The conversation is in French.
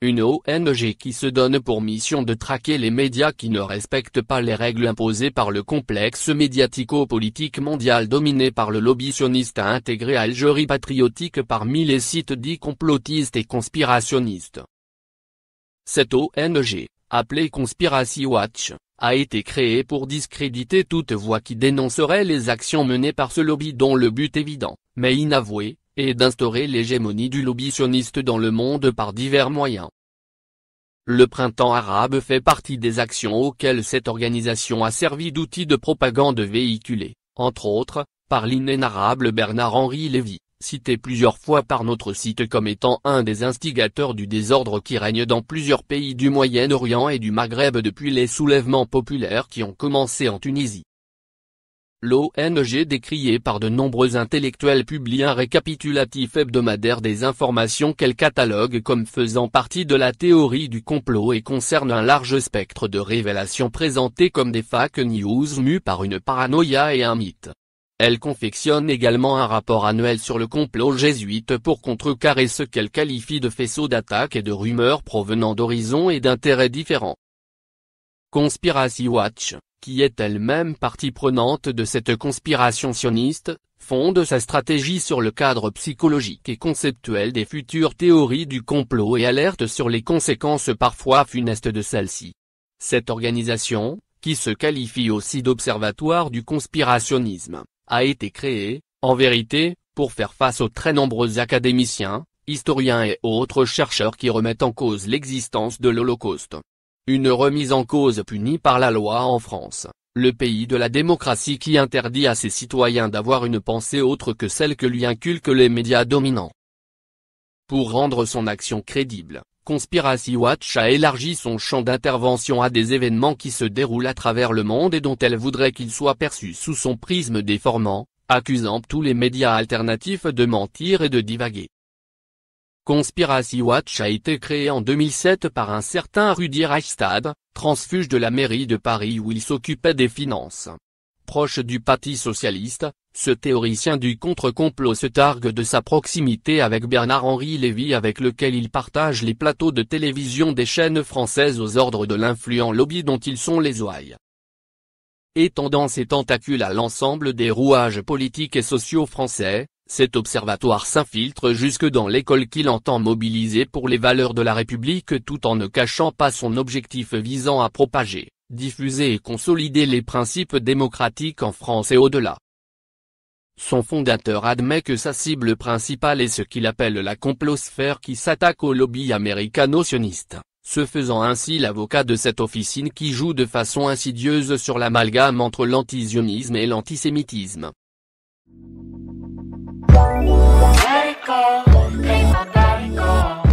Une ONG qui se donne pour mission de traquer les médias qui ne respectent pas les règles imposées par le complexe médiatico-politique mondial dominé par le lobby sioniste a intégré Algérie patriotique parmi les sites dits complotistes et conspirationnistes. Cette ONG, appelée Conspiracy Watch, a été créée pour discréditer toute voix qui dénoncerait les actions menées par ce lobby dont le but évident, mais inavoué, est d'instaurer l'hégémonie du lobby sioniste dans le monde par divers moyens. Le printemps arabe fait partie des actions auxquelles cette organisation a servi d'outil de propagande véhiculée, entre autres, par l'inénarrable Bernard-Henri Lévy, cité plusieurs fois par notre site comme étant un des instigateurs du désordre qui règne dans plusieurs pays du Moyen-Orient et du Maghreb depuis les soulèvements populaires qui ont commencé en Tunisie. L'ONG décriée par de nombreux intellectuels publie un récapitulatif hebdomadaire des informations qu'elle catalogue comme faisant partie de la théorie du complot et concerne un large spectre de révélations présentées comme des fake news mues par une paranoïa et un mythe. Elle confectionne également un rapport annuel sur le complot jésuite pour contrecarrer ce qu'elle qualifie de faisceau d'attaques et de rumeurs provenant d'horizons et d'intérêts différents. Conspiracy Watch qui est elle-même partie prenante de cette conspiration sioniste, fonde sa stratégie sur le cadre psychologique et conceptuel des futures théories du complot et alerte sur les conséquences parfois funestes de celles ci Cette organisation, qui se qualifie aussi d'observatoire du conspirationnisme, a été créée, en vérité, pour faire face aux très nombreux académiciens, historiens et autres chercheurs qui remettent en cause l'existence de l'Holocauste. Une remise en cause punie par la loi en France, le pays de la démocratie qui interdit à ses citoyens d'avoir une pensée autre que celle que lui inculquent les médias dominants. Pour rendre son action crédible, Conspiracy Watch a élargi son champ d'intervention à des événements qui se déroulent à travers le monde et dont elle voudrait qu'ils soient perçus sous son prisme déformant, accusant tous les médias alternatifs de mentir et de divaguer. Conspiracy Watch a été créé en 2007 par un certain Rudy Reichstad, transfuge de la mairie de Paris où il s'occupait des finances. Proche du Parti socialiste, ce théoricien du contre-complot se targue de sa proximité avec Bernard-Henri Lévy avec lequel il partage les plateaux de télévision des chaînes françaises aux ordres de l'influent lobby dont ils sont les ouailles. Étendant ses tentacules à l'ensemble des rouages politiques et sociaux français, cet observatoire s'infiltre jusque dans l'école qu'il entend mobiliser pour les valeurs de la République tout en ne cachant pas son objectif visant à propager, diffuser et consolider les principes démocratiques en France et au-delà. Son fondateur admet que sa cible principale est ce qu'il appelle la complosphère qui s'attaque au lobby américano-sioniste, se faisant ainsi l'avocat de cette officine qui joue de façon insidieuse sur l'amalgame entre l'antisionisme et l'antisémitisme. Let it go, let my body go.